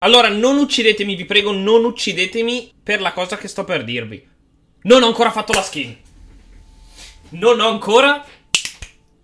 Allora, non uccidetemi, vi prego, non uccidetemi per la cosa che sto per dirvi. Non ho ancora fatto la skin. Non ho ancora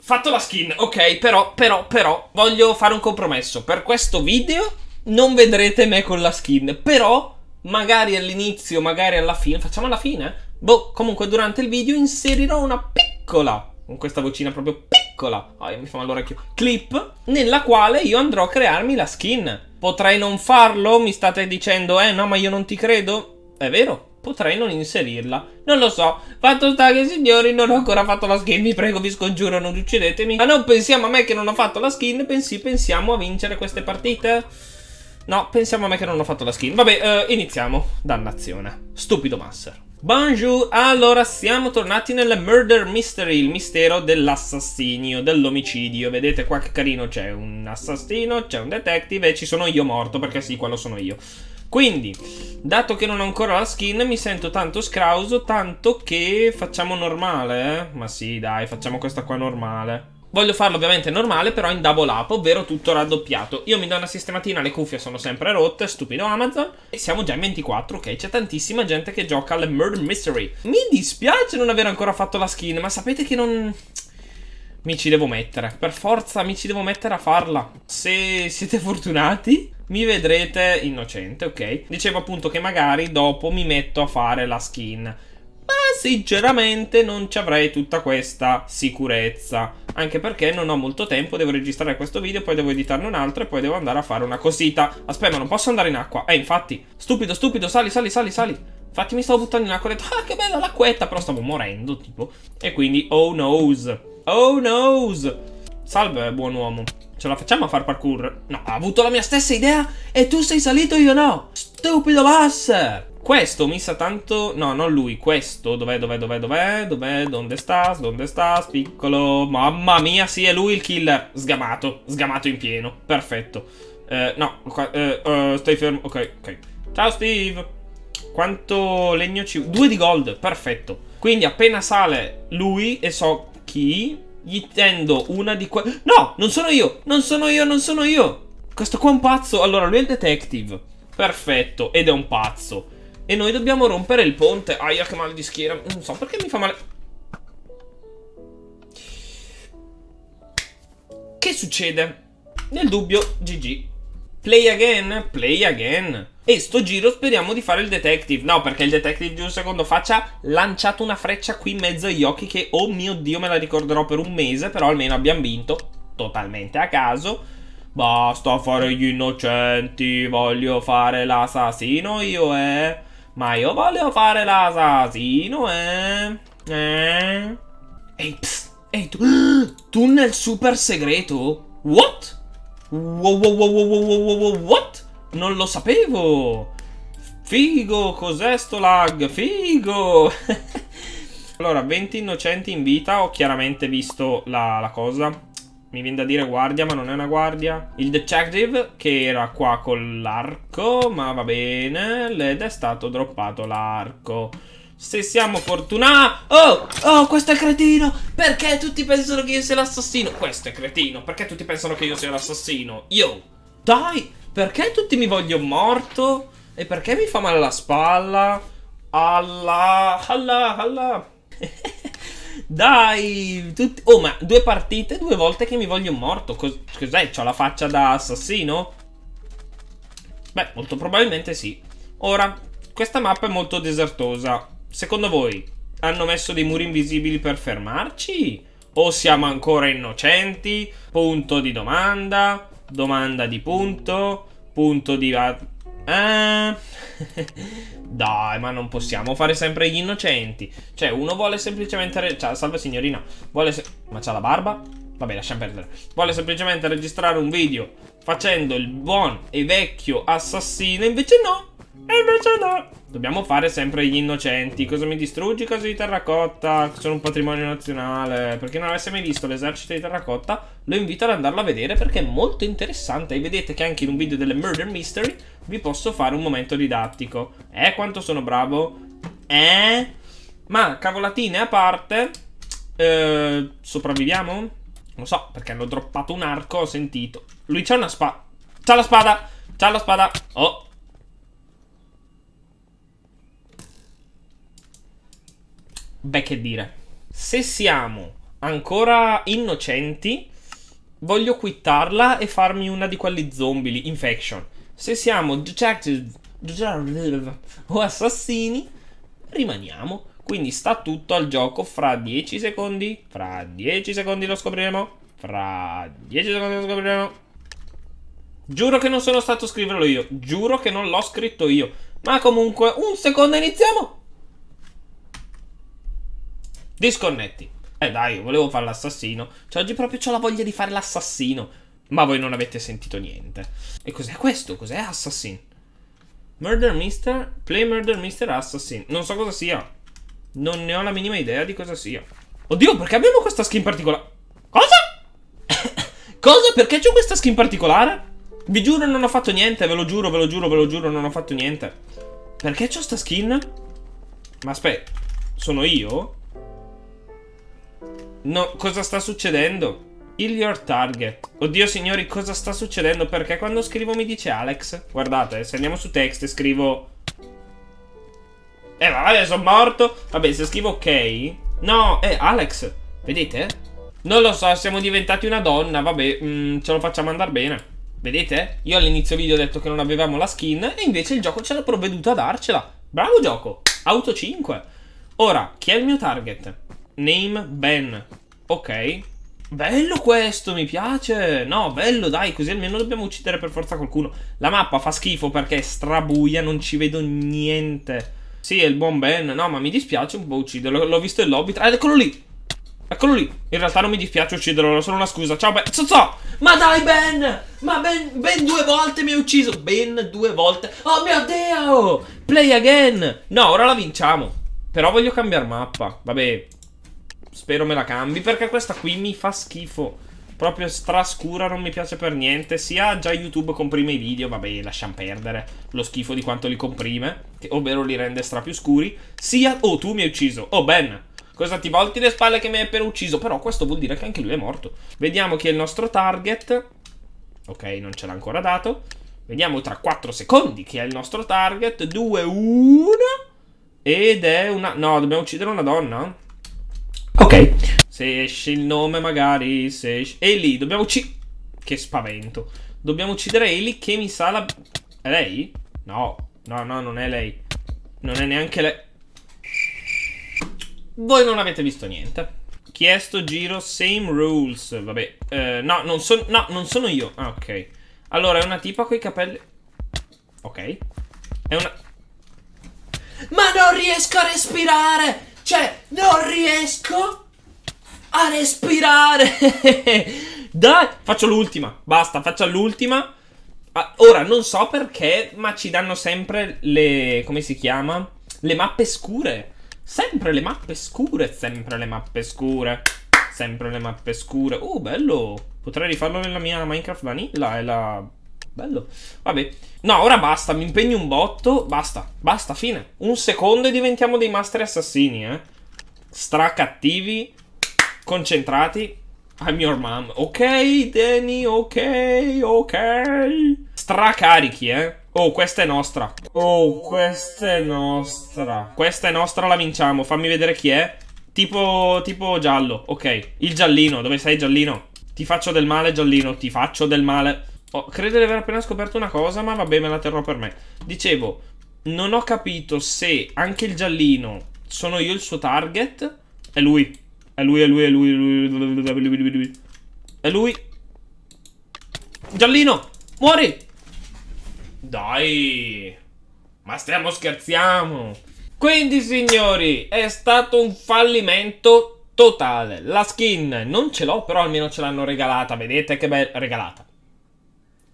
fatto la skin. Ok, però, però, però, voglio fare un compromesso. Per questo video non vedrete me con la skin. Però, magari all'inizio, magari alla fine, facciamo alla fine? Eh? Boh, comunque durante il video inserirò una piccola, con questa vocina proprio piccola, oh, mi fa male l'orecchio, clip, nella quale io andrò a crearmi la skin. Potrei non farlo? Mi state dicendo, eh no ma io non ti credo? È vero, potrei non inserirla. Non lo so, fatto sta che signori non ho ancora fatto la skin, vi prego, vi scongiuro, non uccidetemi. Ma non pensiamo a me che non ho fatto la skin, bensì pensiamo a vincere queste partite. No, pensiamo a me che non ho fatto la skin. Vabbè, eh, iniziamo. Dannazione. Stupido Master. Bonjour, allora siamo tornati nel Murder Mystery, il mistero dell'assassinio, dell'omicidio. Vedete qua che carino, c'è un assassino, c'è un detective e ci sono io morto, perché sì, quello sono io. Quindi, dato che non ho ancora la skin, mi sento tanto scrauso, tanto che facciamo normale, eh? Ma sì, dai, facciamo questa qua normale. Voglio farlo ovviamente normale, però in double up, ovvero tutto raddoppiato. Io mi do una sistematina, le cuffie sono sempre rotte, stupido Amazon. E siamo già in 24, ok? C'è tantissima gente che gioca al Murder Mystery. Mi dispiace non aver ancora fatto la skin, ma sapete che non... Mi ci devo mettere, per forza mi ci devo mettere a farla. Se siete fortunati, mi vedrete innocente, ok? Dicevo appunto che magari dopo mi metto a fare la skin ma sinceramente non ci avrei tutta questa sicurezza, anche perché non ho molto tempo, devo registrare questo video, poi devo editarne un altro e poi devo andare a fare una cosita. Aspetta, ma non posso andare in acqua. Eh, infatti, stupido, stupido, sali, sali, sali, sali. Infatti mi stavo buttando in acqua e ho detto, ah che bella l'acquetta, però stavo morendo, tipo. E quindi, oh noes, oh noes. Salve, buon uomo. Ce la facciamo a far parkour? No, ha avuto la mia stessa idea e tu sei salito io no. Stupido Lasser. Questo mi sa tanto... No, non lui, questo. Dov'è, dov'è, dov'è, dov'è? Dov'è, donde stas, donde stas, piccolo... Mamma mia, sì, è lui il killer. Sgamato, sgamato in pieno. Perfetto. Eh, no, eh, eh, stai fermo. Ok, ok. Ciao, Steve. Quanto legno ci... Due di gold, perfetto. Quindi appena sale lui e so chi... Gli tendo una di quelle. No, non sono io, non sono io, non sono io. Questo qua è un pazzo. Allora, lui è il detective. Perfetto, ed è un pazzo. E noi dobbiamo rompere il ponte. Aia, che male di schiena. Non so perché mi fa male. Che succede? Nel dubbio, GG. Play again, play again. E sto giro speriamo di fare il detective. No, perché il detective di un secondo faccia lanciato una freccia qui in mezzo agli occhi che, oh mio Dio, me la ricorderò per un mese, però almeno abbiamo vinto, totalmente a caso. Basta fare gli innocenti, voglio fare l'assassino io, eh. Ma io voglio fare l'assassino, eh? Eh? Ehi, psst. Ehi, tu... Tunnel super segreto? What? Wow, wow, wow, wow, wow, wow, what? Non lo sapevo! Figo, cos'è sto lag? Figo! allora, 20 innocenti in vita, ho chiaramente visto la, la cosa. Mi viene da dire guardia, ma non è una guardia. Il detective, che era qua con l'arco, ma va bene. Ed è stato droppato l'arco. Se siamo fortunati... Oh! Oh, questo è cretino! Perché tutti pensano che io sia l'assassino? Questo è cretino! Perché tutti pensano che io sia l'assassino? Io! Dai! Perché tutti mi vogliono morto? E perché mi fa male la spalla? Alla, alla, Allah! Dai, tutti... oh ma due partite, due volte che mi voglio morto. Cos Cos'è? C'ho la faccia da assassino? Beh, molto probabilmente sì. Ora, questa mappa è molto desertosa. Secondo voi, hanno messo dei muri invisibili per fermarci? O siamo ancora innocenti? Punto di domanda, domanda di punto, punto di... Ah... Dai, ma non possiamo fare sempre gli innocenti. Cioè, uno vuole semplicemente... Ciao, salve signorina. Vuole... Se... Ma c'ha la barba? Vabbè, lasciamo perdere. Vuole semplicemente registrare un video facendo il buon e vecchio assassino. Invece no, e invece no. Dobbiamo fare sempre gli innocenti. Cosa mi distruggi? Cosa di terracotta. Sono un patrimonio nazionale. Perché non avesse mai visto l'esercito di terracotta, lo invito ad andarlo a vedere perché è molto interessante. E vedete che anche in un video delle Murder Mystery vi posso fare un momento didattico. Eh, quanto sono bravo. Eh? Ma cavolatine a parte, eh, sopravviviamo? Lo so, perché hanno droppato un arco, ho sentito. Lui c'ha una spada. C'ha la spada! C'ha la spada! Oh, beh, che dire. Se siamo ancora innocenti, voglio quittarla e farmi una di quelli zombie infection. Se siamo detective o assassini, rimaniamo. Quindi sta tutto al gioco fra 10 secondi. Fra 10 secondi lo scopriremo. Fra 10 secondi lo scopriremo. Giuro che non sono stato a scriverlo io. Giuro che non l'ho scritto io. Ma comunque, un secondo iniziamo. Disconnetti. Eh dai, volevo fare l'assassino. Cioè, oggi proprio ho la voglia di fare l'assassino. Ma voi non avete sentito niente. E cos'è questo? Cos'è Assassin? Murder Mister? Play Murder Mister Assassin. Non so cosa sia. Non ne ho la minima idea di cosa sia. Oddio, perché abbiamo questa skin particolare? Cosa? cosa? Perché c'è questa skin particolare? Vi giuro non ho fatto niente, ve lo giuro, ve lo giuro, ve lo giuro, non ho fatto niente. Perché c'ho sta skin? Ma aspetta, sono io? No, cosa sta succedendo? Kill your target. Oddio signori, cosa sta succedendo? Perché quando scrivo mi dice Alex. Guardate, se andiamo su text e scrivo... Eh, vabbè, sono morto. Vabbè, se scrivo ok... No, eh, Alex. Vedete? Non lo so, siamo diventati una donna. Vabbè, mm, ce lo facciamo andare bene. Vedete? Io all'inizio video ho detto che non avevamo la skin e invece il gioco ce l'ha provveduto a darcela. Bravo gioco! Auto 5. Ora, chi è il mio target? Name Ben. Ok. Bello questo, mi piace. No, bello, dai, così almeno dobbiamo uccidere per forza qualcuno. La mappa fa schifo perché è strabuia, non ci vedo niente. Sì, è il buon Ben. No, ma mi dispiace un po' ucciderlo. L'ho visto il lobby. Ah, eccolo lì. Eccolo lì. In realtà non mi dispiace ucciderlo, era solo una scusa. Ciao, Ben. So, so. Ma dai, Ben! Ma ben, ben due volte mi hai ucciso. Ben due volte. Oh mio Dio! Play again! No, ora la vinciamo. Però voglio cambiare mappa. Vabbè, Spero me la cambi, perché questa qui mi fa schifo. Proprio strascura, non mi piace per niente. Sia già YouTube comprime i video, vabbè, lasciamo perdere lo schifo di quanto li comprime, che, ovvero li rende stra più scuri. Sia, oh, tu mi hai ucciso, oh, Ben, cosa ti volti le spalle che mi hai appena ucciso? Però questo vuol dire che anche lui è morto. Vediamo chi è il nostro target. Ok, non ce l'ha ancora dato. Vediamo tra 4 secondi chi è il nostro target. 2, 1. Ed è una... No, dobbiamo uccidere una donna. Ok. Se esce il nome, magari. Se esce... E lì dobbiamo uccidere. Che spavento. Dobbiamo uccidere Eli che mi sa la. È lei? No, no, no, non è lei. Non è neanche lei. Voi non avete visto niente. Chiesto giro, same rules. Vabbè. Eh, no, non so, no, non sono io. Ah, ok. Allora, è una tipa con i capelli. Ok. È una. Ma non riesco a respirare! Cioè, non riesco a respirare. Dai, faccio l'ultima. Basta, faccio l'ultima. Ah, ora, non so perché, ma ci danno sempre le... come si chiama? Le mappe scure. Sempre le mappe scure, sempre le mappe scure. Sempre le mappe scure. Oh, bello. Potrei rifarlo nella mia Minecraft Vanilla e la Bello. Vabbè. No, ora basta, mi impegno un botto. Basta, basta, fine. Un secondo e diventiamo dei master assassini, eh. Stracattivi, concentrati. I'm your mom. Ok, Danny, ok, ok. Stracarichi, eh. Oh, questa è nostra. Oh, questa è nostra. Questa è nostra, la vinciamo. Fammi vedere chi è. Tipo, tipo giallo, ok. Il giallino, dove sei giallino? Ti faccio del male, giallino, ti faccio del male. Oh, credo di aver appena scoperto una cosa, ma vabbè, me la terrò per me. Dicevo, non ho capito se anche il giallino sono io il suo target. È lui. È lui, è lui, è lui, è lui. È lui. Giallino, muori! Dai! Ma stiamo scherzando! Quindi signori, è stato un fallimento totale. La skin non ce l'ho, però almeno ce l'hanno regalata. Vedete che bella regalata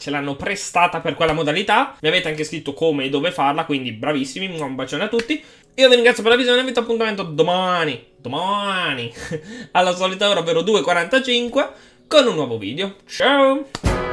ce l'hanno prestata per quella modalità. Mi avete anche scritto come e dove farla, quindi bravissimi, un bacione a tutti. Io vi ringrazio per la visione e vi do appuntamento domani, domani, alla solita ora, ovvero 2.45, con un nuovo video. Ciao!